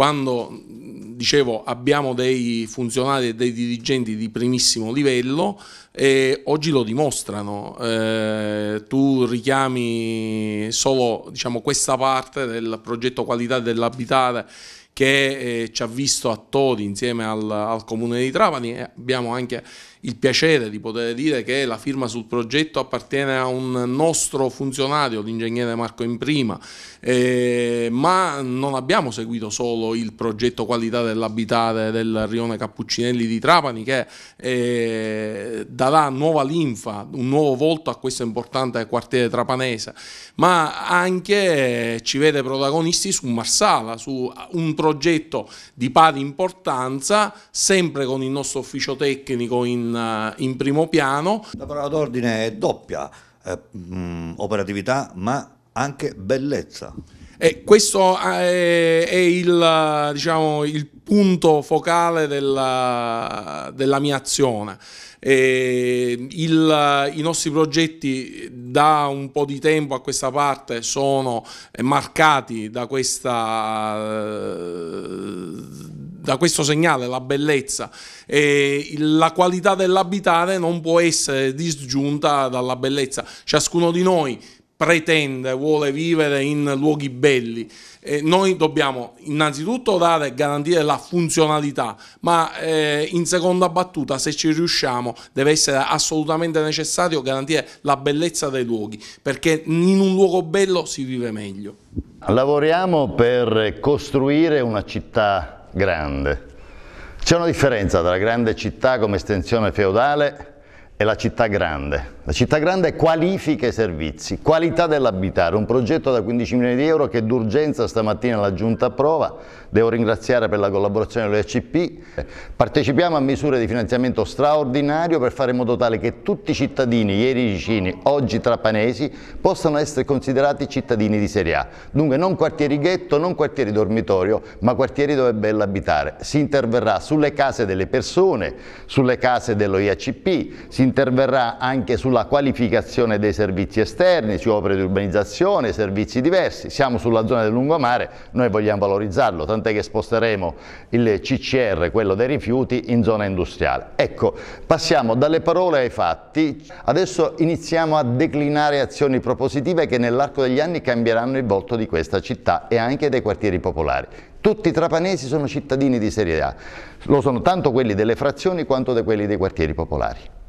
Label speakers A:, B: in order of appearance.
A: Quando dicevo abbiamo dei funzionari e dei dirigenti di primissimo livello e oggi lo dimostrano. Eh, tu richiami solo diciamo, questa parte del progetto qualità dell'abitare che eh, ci ha visto a Todi insieme al, al Comune di Trapani e abbiamo anche il piacere di poter dire che la firma sul progetto appartiene a un nostro funzionario, l'ingegnere Marco Imprima, eh, ma non abbiamo seguito solo il progetto qualità dell'abitare del rione Cappuccinelli di Trapani che eh, darà nuova linfa, un nuovo volto a questo importante quartiere trapanese, ma anche ci vede protagonisti su Marsala, su un progetto di pari importanza, sempre con il nostro ufficio tecnico in, eh, in primo piano. La parola d'ordine è doppia, eh, mh, mm, operatività ma anche bellezza. E eh, questo è, eh, è il, diciamo, il, punto focale della, della mia azione. Eh, il, I nostri progetti da un po' di tempo a questa parte sono marcati da, questa, da questo segnale, la bellezza. E la qualità dell'abitare non può essere disgiunta dalla bellezza. Ciascuno di noi pretende, vuole vivere in luoghi belli. Eh, noi dobbiamo innanzitutto dare e garantire la funzionalità, ma eh, in seconda battuta, se ci riusciamo, deve essere assolutamente necessario garantire la bellezza dei luoghi, perché in un luogo bello si vive meglio.
B: Lavoriamo per costruire una città grande. C'è una differenza tra grande città come estensione feudale è la città grande. La città grande qualifica i servizi, qualità dell'abitare, un progetto da 15 milioni di euro che d'urgenza stamattina l'ha giunta a prova, devo ringraziare per la collaborazione dell'ECP. Partecipiamo a misure di finanziamento straordinario per fare in modo tale che tutti i cittadini, ieri vicini, oggi trapanesi, possano essere considerati cittadini di serie A. Dunque non quartieri ghetto, non quartieri dormitorio, ma quartieri dove è bello abitare. Si interverrà sulle case delle persone, sulle case dello IACP, si interverrà anche sulla qualificazione dei servizi esterni, su opere di urbanizzazione, servizi diversi, siamo sulla zona del lungomare, noi vogliamo valorizzarlo, tant'è che sposteremo il CCR, quello dei rifiuti, in zona industriale. Ecco, passiamo dalle parole ai fatti, adesso iniziamo a declinare azioni propositive che nell'arco degli anni cambieranno il volto di questa città e anche dei quartieri popolari. Tutti i trapanesi sono cittadini di serie A, lo sono tanto quelli delle frazioni quanto quelli dei quartieri popolari.